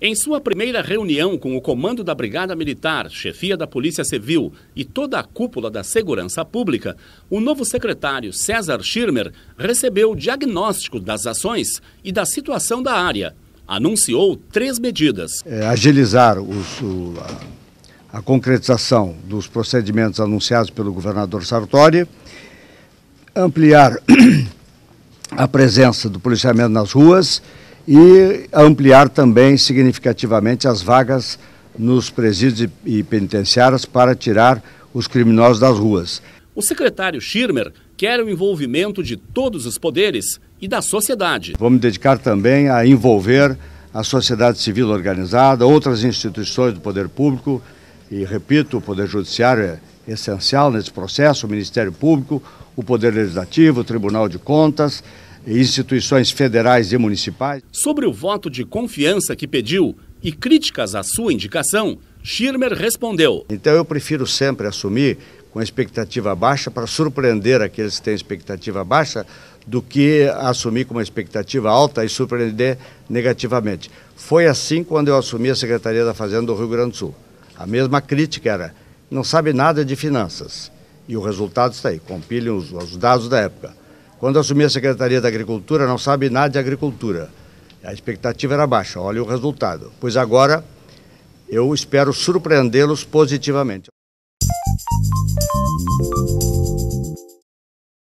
Em sua primeira reunião com o comando da Brigada Militar, chefia da Polícia Civil e toda a cúpula da segurança pública, o novo secretário César Schirmer recebeu o diagnóstico das ações e da situação da área. Anunciou três medidas: é, agilizar os, o, a, a concretização dos procedimentos anunciados pelo governador Sartori, ampliar a presença do policiamento nas ruas e ampliar também significativamente as vagas nos presídios e penitenciárias para tirar os criminosos das ruas. O secretário Schirmer quer o envolvimento de todos os poderes e da sociedade. Vamos dedicar também a envolver a sociedade civil organizada, outras instituições do poder público e, repito, o poder judiciário é essencial nesse processo, o Ministério Público, o Poder Legislativo, o Tribunal de Contas, instituições federais e municipais. Sobre o voto de confiança que pediu e críticas à sua indicação, Schirmer respondeu. Então eu prefiro sempre assumir com expectativa baixa para surpreender aqueles que têm expectativa baixa do que assumir com uma expectativa alta e surpreender negativamente. Foi assim quando eu assumi a Secretaria da Fazenda do Rio Grande do Sul. A mesma crítica era não sabe nada de finanças. E o resultado está aí, compilem os, os dados da época. Quando assumi a Secretaria da Agricultura, não sabe nada de agricultura. A expectativa era baixa, olha o resultado. Pois agora eu espero surpreendê-los positivamente.